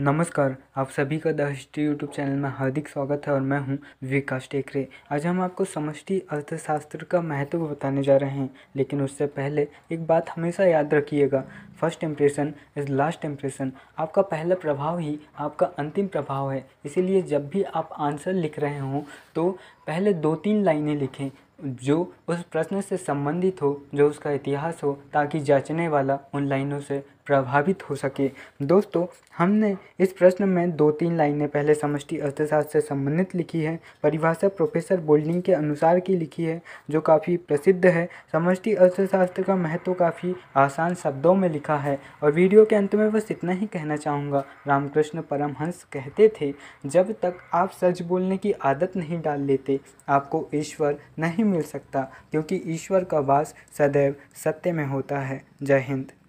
नमस्कार आप सभी का द हिस्ट्री यूट्यूब चैनल में हार्दिक स्वागत है और मैं हूं विकास टेकरे आज हम आपको समष्टि अर्थशास्त्र का महत्व बताने जा रहे हैं लेकिन उससे पहले एक बात हमेशा याद रखिएगा first impression is last impression आपका पहला प्रभाव ही आपका अंतिम प्रभाव है इसीलिए जब भी आप आंसर लिख रहे हों तो पहले दो तीन लाइनें लिखें जो उस प्रश्न से संबंधित हो जो उसका इतिहास हो ताकि जांचने वाला उन लाइनों से प्रभावित हो सके दोस्तों हमने इस प्रश्न में दो तीन लाइनें पहले समष्टि अर्थशास्त्र से संबंधित लिखी है परिभाषा प्रोफेसर बोल्डिंग के अनुसार की लिखी है जो काफ़ी प्रसिद्ध है समष्टि अर्थशास्त्र का महत्व काफ़ी आसान शब्दों में लिखा है और वीडियो के अंत में बस इतना ही कहना चाहूँगा रामकृष्ण परमहंस कहते थे जब तक आप सच बोलने की आदत नहीं डाल लेते आपको ईश्वर नहीं मिल सकता क्योंकि ईश्वर का वास सदैव सत्य में होता है जय हिंद